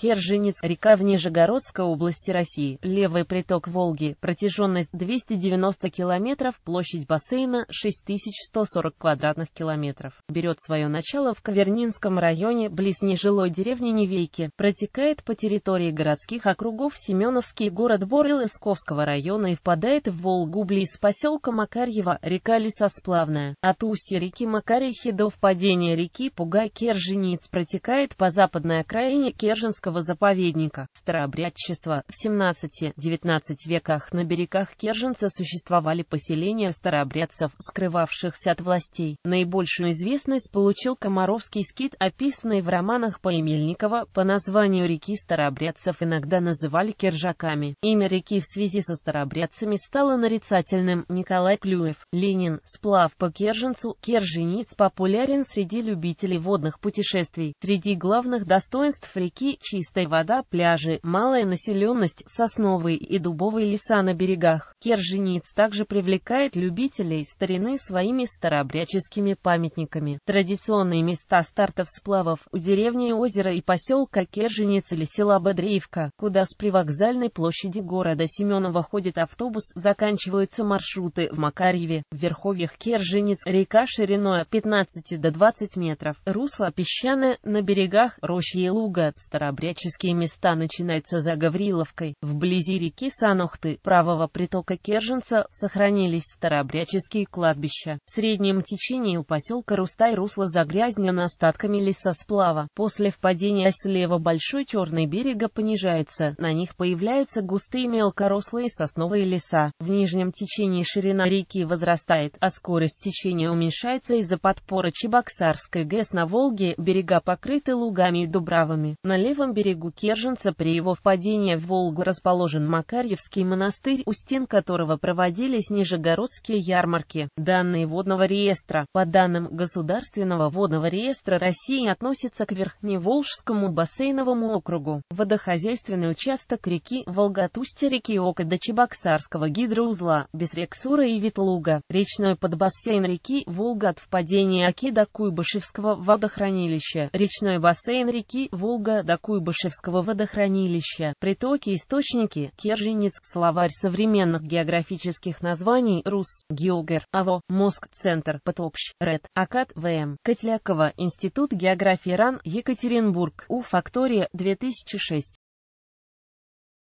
Керженец – река в Нижегородской области России, левый приток Волги, протяженность 290 километров, площадь бассейна 6140 квадратных километров. Берет свое начало в Кавернинском районе, близ нежилой деревни Невейки, протекает по территории городских округов Семеновский, город Борел Исковского района и впадает в Волгу близ поселка Макарьева, река Лесосплавная. От устья реки Макарьихи до впадения реки Пугай Керженец протекает по западной окраине Керженского Киржинского заповедника. Старообрядчество. В 17-19 веках на берегах Керженца существовали поселения старообрядцев, скрывавшихся от властей. Наибольшую известность получил Комаровский скит, описанный в романах Поемельникова по названию реки старообрядцев иногда называли кержаками. Имя реки в связи со старообрядцами стало нарицательным. Николай Клюев. Ленин. Сплав по Керженцу. Керженец популярен среди любителей водных путешествий. Среди главных достоинств реки – чистая вода, пляжи, малая населенность, сосновые и дубовые леса на берегах. Керженец также привлекает любителей старины своими старообрядческими памятниками. Традиционные места стартов сплавов у деревни озера и поселка Керженец или села Бодреевка, куда с привокзальной площади города Семенова ходит автобус, заканчиваются маршруты в Макарьеве, в Верховьях Керженец река шириной от 15 до 20 метров, русло песчаное, на берегах рощи и луга, старообрядческие горяческие места начинаются за Гавриловкой, вблизи реки Санохты, правого притока Керженца, сохранились старообрядческие кладбища. В среднем течении у поселка Рустай русло загрязнено остатками лесосплава. После впадения слева большой черный берега понижается, на них появляются густые мелкорослые сосновые леса. В нижнем течении ширина реки возрастает, а скорость течения уменьшается из-за подпора Чебоксарской ГЭС на Волге, берега покрыты лугами и дубравами. На левом берегу Керженца при его впадении в Волгу расположен Макарьевский монастырь, у стен которого проводились нижегородские ярмарки. Данные водного реестра. По данным Государственного водного реестра России относятся к Верхневолжскому бассейновому округу. Водохозяйственный участок реки Волготусти реки Ока до Чебоксарского гидроузла, Бесрексура и Ветлуга. Речной подбассейн реки Волга от впадения Оки до Куйбышевского водохранилища. Речной бассейн реки Волга до Куйбышевского Дробышевского водохранилища, притоки, источники, Керженец, словарь современных географических названий, Рус, Геогер, АВО, Моск. Центр, Потопщ, Ред, АКАД, ВМ, Котлякова, Институт географии РАН, Екатеринбург, У, Фактория, 2006.